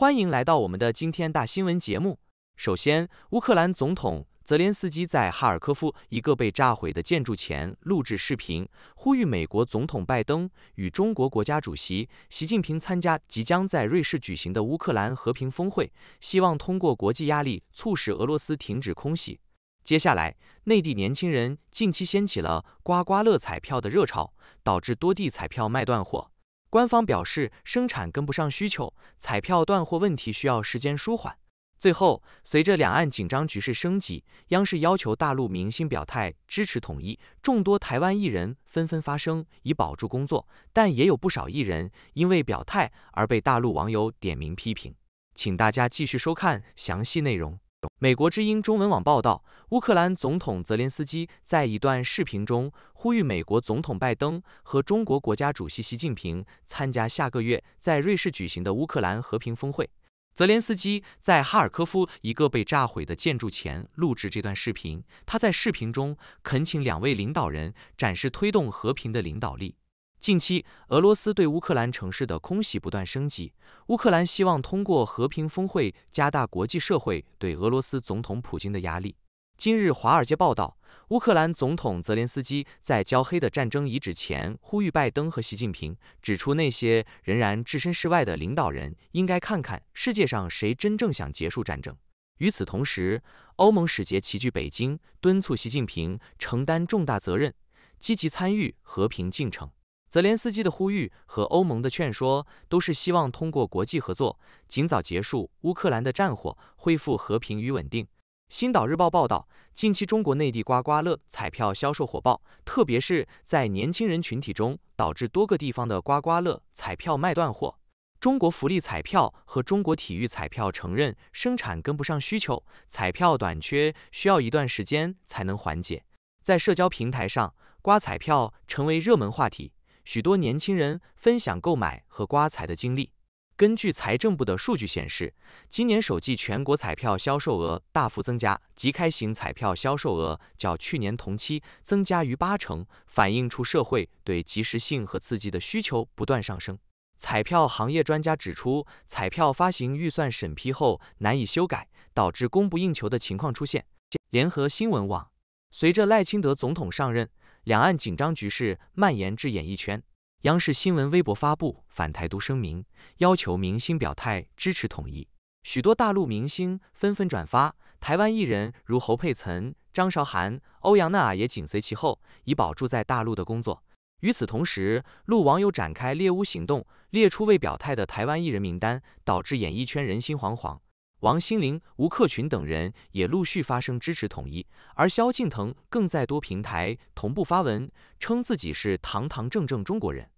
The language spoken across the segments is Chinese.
欢迎来到我们的今天大新闻节目。首先，乌克兰总统泽连斯基在哈尔科夫一个被炸毁的建筑前录制视频，呼吁美国总统拜登与中国国家主席习近平参加即将在瑞士举行的乌克兰和平峰会，希望通过国际压力促使俄罗斯停止空袭。接下来，内地年轻人近期掀起了刮刮乐彩票的热潮，导致多地彩票卖断货。官方表示，生产跟不上需求，彩票断货问题需要时间舒缓。最后，随着两岸紧张局势升级，央视要求大陆明星表态支持统一，众多台湾艺人纷纷发声以保住工作，但也有不少艺人因为表态而被大陆网友点名批评。请大家继续收看详细内容。美国之音中文网报道，乌克兰总统泽连斯基在一段视频中呼吁美国总统拜登和中国国家主席习近平参加下个月在瑞士举行的乌克兰和平峰会。泽连斯基在哈尔科夫一个被炸毁的建筑前录制这段视频，他在视频中恳请两位领导人展示推动和平的领导力。近期，俄罗斯对乌克兰城市的空袭不断升级。乌克兰希望通过和平峰会加大国际社会对俄罗斯总统普京的压力。今日，华尔街报道，乌克兰总统泽连斯基在焦黑的战争遗址前呼吁拜登和习近平，指出那些仍然置身事外的领导人应该看看世界上谁真正想结束战争。与此同时，欧盟使节齐聚北京，敦促习近平承担重大责任，积极参与和平进程。泽连斯基的呼吁和欧盟的劝说，都是希望通过国际合作，尽早结束乌克兰的战火，恢复和平与稳定。星岛日报报道，近期中国内地刮刮乐彩票销售火爆，特别是在年轻人群体中，导致多个地方的刮刮乐彩票卖断货。中国福利彩票和中国体育彩票承认生产跟不上需求，彩票短缺需要一段时间才能缓解。在社交平台上，刮彩票成为热门话题。许多年轻人分享购买和刮彩的经历。根据财政部的数据显示，今年首季全国彩票销售额大幅增加，即开型彩票销售额较去年同期增加逾八成，反映出社会对即时性和刺激的需求不断上升。彩票行业专家指出，彩票发行预算审批后难以修改，导致供不应求的情况出现。联合新闻网。随着赖清德总统上任。两岸紧张局势蔓延至演艺圈，央视新闻微博发布反台独声明，要求明星表态支持统一。许多大陆明星纷纷转发，台湾艺人如侯佩岑、张韶涵、欧阳娜也紧随其后，以保住在大陆的工作。与此同时，陆网友展开猎乌行动，列出未表态的台湾艺人名单，导致演艺圈人心惶惶。王心凌、吴克群等人也陆续发声支持统一，而萧敬腾更在多平台同步发文，称自己是堂堂正正中国人。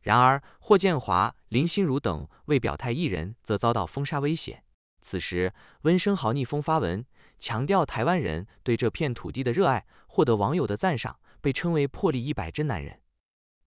然而，霍建华、林心如等未表态艺人则遭到封杀威胁。此时，温升豪逆风发文，强调台湾人对这片土地的热爱，获得网友的赞赏，被称为破例一百真男人。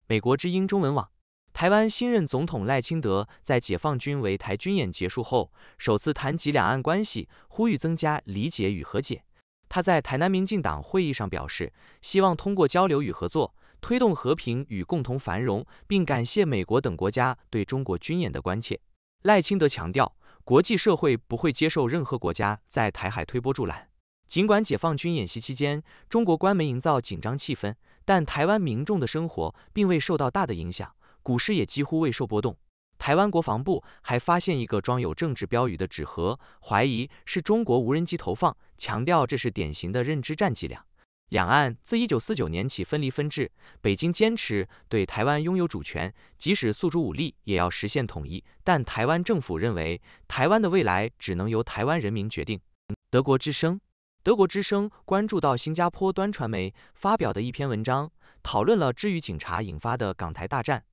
美国之音中文网。台湾新任总统赖清德在解放军围台军演结束后首次谈及两岸关系，呼吁增加理解与和解。他在台南民进党会议上表示，希望通过交流与合作推动和平与共同繁荣，并感谢美国等国家对中国军演的关切。赖清德强调，国际社会不会接受任何国家在台海推波助澜。尽管解放军演习期间中国官媒营造紧张气氛，但台湾民众的生活并未受到大的影响。股市也几乎未受波动。台湾国防部还发现一个装有政治标语的纸盒，怀疑是中国无人机投放，强调这是典型的认知战伎俩。两岸自一九四九年起分离分治，北京坚持对台湾拥有主权，即使诉诸武力也要实现统一，但台湾政府认为台湾的未来只能由台湾人民决定。德国之声，德国之声关注到新加坡端传媒发表的一篇文章，讨论了之于警察引发的港台大战。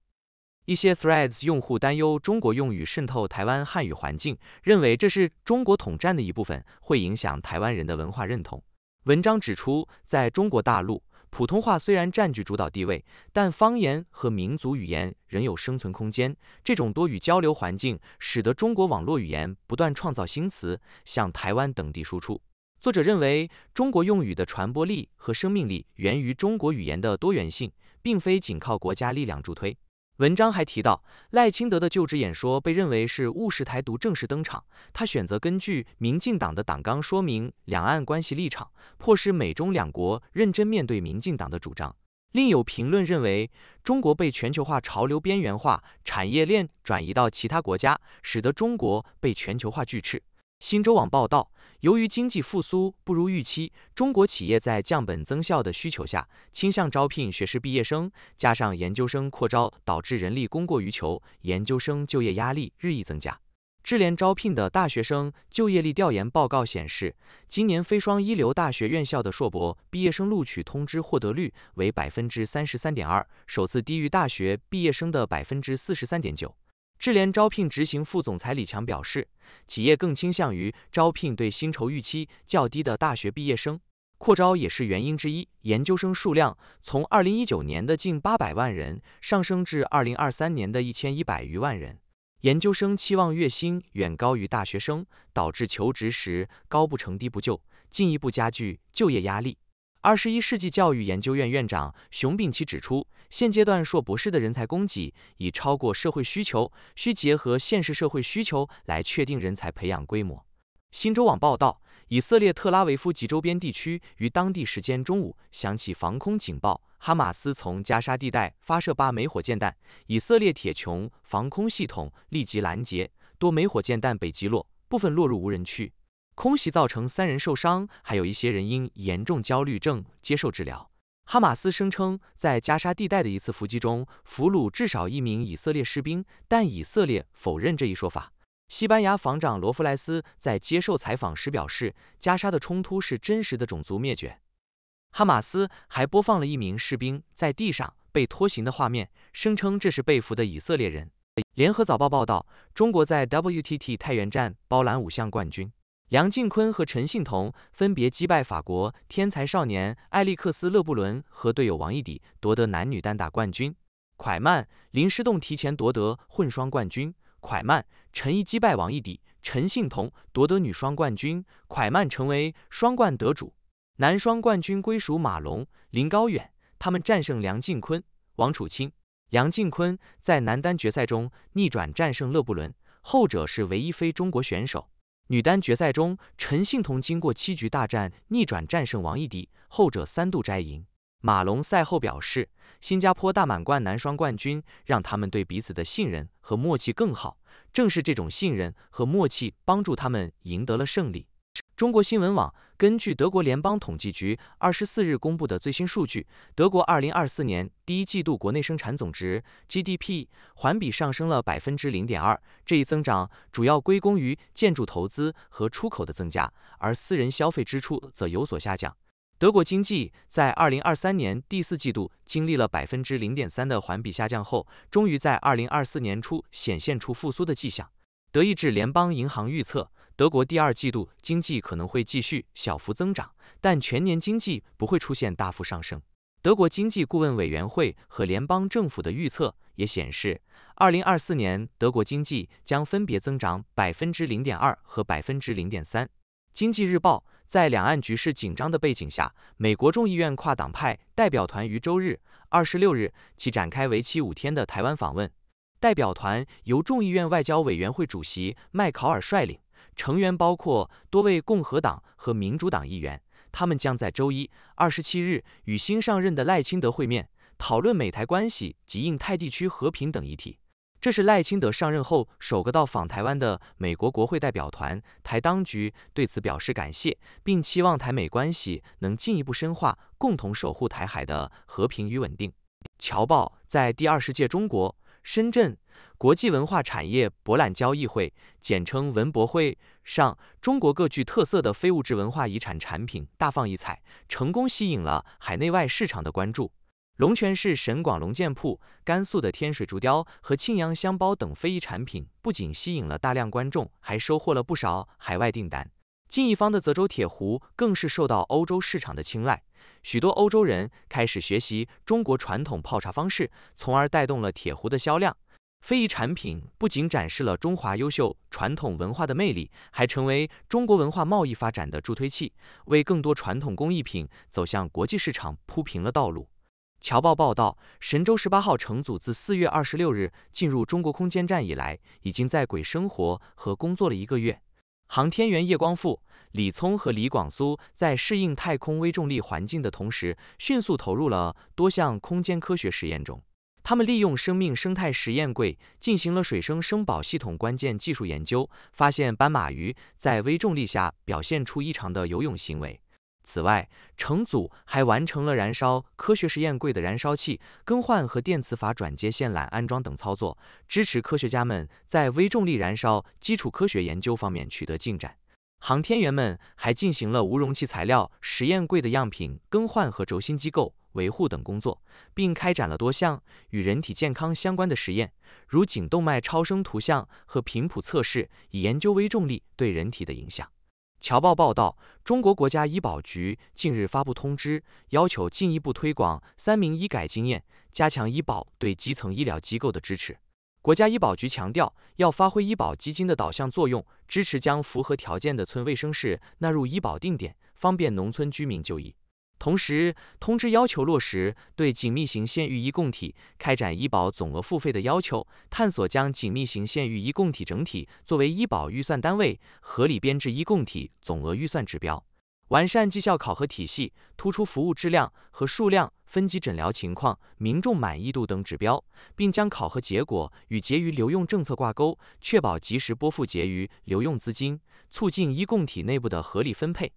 一些 Threads 用户担忧中国用语渗透台湾汉语环境，认为这是中国统战的一部分，会影响台湾人的文化认同。文章指出，在中国大陆，普通话虽然占据主导地位，但方言和民族语言仍有生存空间。这种多语交流环境使得中国网络语言不断创造新词，向台湾等地输出。作者认为，中国用语的传播力和生命力源于中国语言的多元性，并非仅靠国家力量助推。文章还提到，赖清德的就职演说被认为是务实台独正式登场。他选择根据民进党的党纲说明两岸关系立场，迫使美中两国认真面对民进党的主张。另有评论认为，中国被全球化潮流边缘化，产业链转移到其他国家，使得中国被全球化拒斥。新洲网报道，由于经济复苏不如预期，中国企业在降本增效的需求下，倾向招聘学士毕业生，加上研究生扩招，导致人力供过于求，研究生就业压力日益增加。智联招聘的大学生就业力调研报告显示，今年非双一流大学院校的硕博毕业生录取通知获得率为百分之三十三点二，首次低于大学毕业生的百分之四十三点九。智联招聘执行副总裁李强表示，企业更倾向于招聘对薪酬预期较低的大学毕业生，扩招也是原因之一。研究生数量从二零一九年的近八百万人上升至二零二三年的一千一百余万人，研究生期望月薪远高于大学生，导致求职时高不成低不就，进一步加剧就业压力。二十一世纪教育研究院院长熊丙奇指出。现阶段硕博士的人才供给已超过社会需求，需结合现实社会需求来确定人才培养规模。新洲网报道，以色列特拉维夫及周边地区于当地时间中午响起防空警报，哈马斯从加沙地带发射八枚火箭弹，以色列铁穹防空系统立即拦截，多枚火箭弹被击落，部分落入无人区。空袭造成三人受伤，还有一些人因严重焦虑症接受治疗。哈马斯声称在加沙地带的一次伏击中俘虏至少一名以色列士兵，但以色列否认这一说法。西班牙防长罗弗莱斯在接受采访时表示，加沙的冲突是真实的种族灭绝。哈马斯还播放了一名士兵在地上被拖行的画面，声称这是被俘的以色列人。联合早报报道，中国在 WTT 太原站包揽五项冠军。梁靖昆和陈幸同分别击败法国天才少年艾利克斯勒布伦和队友王艺迪，夺得男女单打冠军。蒯曼林诗栋提前夺得混双冠军。蒯曼陈一击败王艺迪，陈幸同夺得女双冠军。蒯曼成为双冠得主。男双冠军归属马龙林高远，他们战胜梁靖昆王楚钦。梁靖昆在男单决赛中逆转战胜勒布伦，后者是唯一非中国选手。女单决赛中，陈幸同经过七局大战逆转战胜王艺迪，后者三度摘银。马龙赛后表示，新加坡大满贯男双冠军让他们对彼此的信任和默契更好，正是这种信任和默契帮助他们赢得了胜利。中国新闻网根据德国联邦统计局二十四日公布的最新数据，德国二零二四年第一季度国内生产总值 （GDP） 环比上升了百分之零点二。这一增长主要归功于建筑投资和出口的增加，而私人消费支出则有所下降。德国经济在二零二三年第四季度经历了百分之零点三的环比下降后，终于在二零二四年初显现出复苏的迹象。德意志联邦银行预测。德国第二季度经济可能会继续小幅增长，但全年经济不会出现大幅上升。德国经济顾问委员会和联邦政府的预测也显示，二零二四年德国经济将分别增长百分之零点二和百分之零点三。经济日报在两岸局势紧张的背景下，美国众议院跨党派代表团于周日二十六日其展开为期五天的台湾访问。代表团由众议院外交委员会主席麦考尔率领。成员包括多位共和党和民主党议员，他们将在周一，二十七日与新上任的赖清德会面，讨论美台关系及印太地区和平等议题。这是赖清德上任后首个到访台湾的美国国会代表团。台当局对此表示感谢，并期望台美关系能进一步深化，共同守护台海的和平与稳定。侨报在第二十届中国深圳。国际文化产业博览交易会，简称文博会上，中国各具特色的非物质文化遗产产品大放异彩，成功吸引了海内外市场的关注。龙泉市神广龙剑铺、甘肃的天水竹雕和庆阳香包等非遗产品不仅吸引了大量观众，还收获了不少海外订单。晋一方的泽州铁壶更是受到欧洲市场的青睐，许多欧洲人开始学习中国传统泡茶方式，从而带动了铁壶的销量。非遗产品不仅展示了中华优秀传统文化的魅力，还成为中国文化贸易发展的助推器，为更多传统工艺品走向国际市场铺平了道路。侨报报道，神舟十八号乘组自四月二十六日进入中国空间站以来，已经在轨生活和工作了一个月。航天员叶光富、李聪和李广苏在适应太空微重力环境的同时，迅速投入了多项空间科学实验中。他们利用生命生态实验柜进行了水生生保系统关键技术研究，发现斑马鱼在微重力下表现出异常的游泳行为。此外，成组还完成了燃烧科学实验柜的燃烧器更换和电磁阀转接线缆安装等操作，支持科学家们在微重力燃烧基础科学研究方面取得进展。航天员们还进行了无容器材料实验柜的样品更换和轴心机构维护等工作，并开展了多项与人体健康相关的实验，如颈动脉超声图像和频谱测试，以研究微重力对人体的影响。侨报报道，中国国家医保局近日发布通知，要求进一步推广三明医改经验，加强医保对基层医疗机构的支持。国家医保局强调，要发挥医保基金的导向作用，支持将符合条件的村卫生室纳入医保定点，方便农村居民就医。同时，通知要求落实对紧密型县域医共体开展医保总额付费的要求，探索将紧密型县域医共体整体作为医保预算单位，合理编制医共体总额预算指标。完善绩效考核体系，突出服务质量和数量、分级诊疗情况、民众满意度等指标，并将考核结果与结余留用政策挂钩，确保及时拨付结余留用资金，促进医共体内部的合理分配。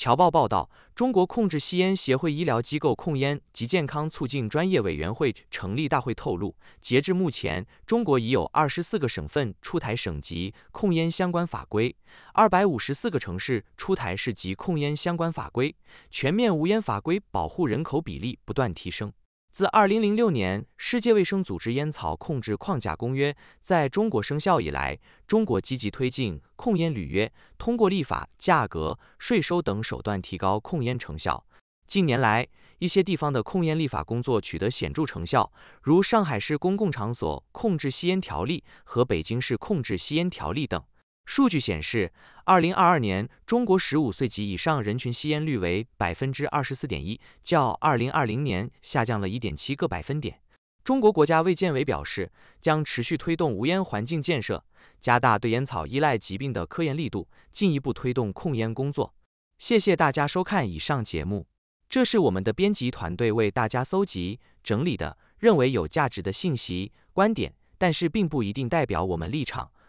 侨报报道，中国控制吸烟协会医疗机构控烟及健康促进专业委员会成立大会透露，截至目前，中国已有二十四个省份出台省级控烟相关法规，二百五十四个城市出台市级控烟相关法规，全面无烟法规保护人口比例不断提升。自二零零六年世界卫生组织烟草控制框架公约在中国生效以来，中国积极推进控烟履约，通过立法、价格、税收等手段提高控烟成效。近年来，一些地方的控烟立法工作取得显著成效，如上海市公共场所控制吸烟条例和北京市控制吸烟条例等。数据显示，二零二二年中国十五岁及以上人群吸烟率为百分之二十四点一，较二零二零年下降了一点七个百分点。中国国家卫健委表示，将持续推动无烟环境建设，加大对烟草依赖疾病的科研力度，进一步推动控烟工作。谢谢大家收看以上节目，这是我们的编辑团队为大家搜集整理的，认为有价值的信息观点，但是并不一定代表我们立场。